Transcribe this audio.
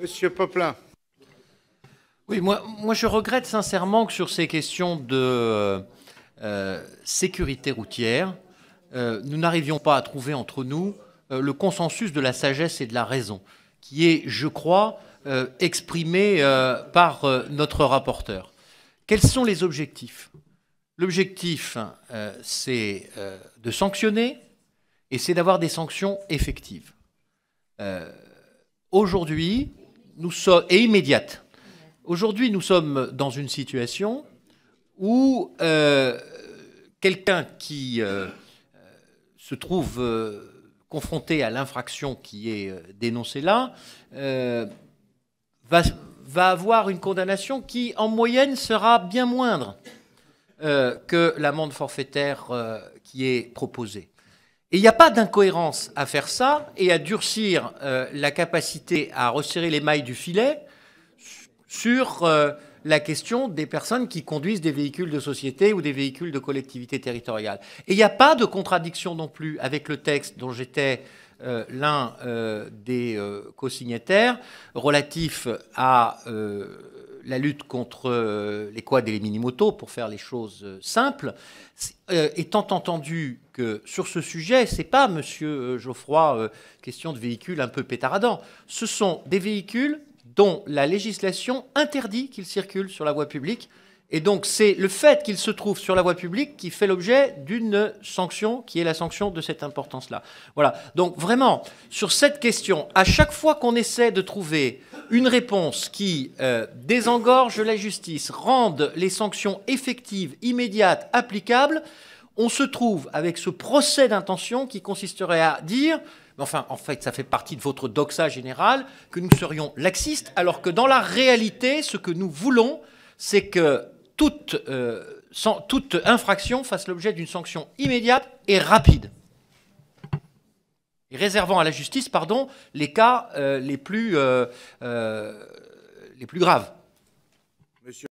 Monsieur Poplin. Oui, moi, je regrette sincèrement que sur ces questions de euh, euh, sécurité routière, euh, nous n'arrivions pas à trouver entre nous le consensus de la sagesse et de la raison, qui est, je crois, exprimé par notre rapporteur. Quels sont les objectifs L'objectif, c'est de sanctionner et c'est d'avoir des sanctions effectives. Aujourd'hui, et immédiate. Aujourd'hui, nous sommes dans une situation où euh, quelqu'un qui euh, se trouve euh, confronté à l'infraction qui est dénoncée là va, avoir une condamnation qui, en moyenne, sera bien moindre que l'amende forfaitaire qui est proposée. Et il n'y a pas d'incohérence à faire ça et à durcir euh, la capacité à resserrer les mailles du filet sur euh, la question des personnes qui conduisent des véhicules de société ou des véhicules de collectivité territoriale. Et il n'y a pas de contradiction non plus avec le texte dont j'étais euh, l'un euh, des euh, co-signataires, relatif à la lutte contre les quads et les mini-motos pour faire les choses simples, étant entendu que sur ce sujet, ce n'est pas, monsieur Geoffroy, question de véhicules un peu pétaradants, ce sont des véhicules dont la législation interdit qu'ils circulent sur la voie publique, et donc, c'est le fait qu'il se trouve sur la voie publique qui fait l'objet d'une sanction, qui est la sanction de cette importance-là. Voilà. Donc, vraiment, sur cette question, à chaque fois qu'on essaie de trouver une réponse qui euh, désengorge la justice, rende les sanctions effectives, immédiates, applicables, on se trouve avec ce procès d'intention qui consisterait à dire enfin, en fait, ça fait partie de votre doxa générale, que nous serions laxistes, alors que dans la réalité, ce que nous voulons, c'est que euh, toute, infraction fasse l'objet d'une sanction immédiate et rapide. réservant à la justice, pardon, les cas euh, les, plus, euh, les plus graves.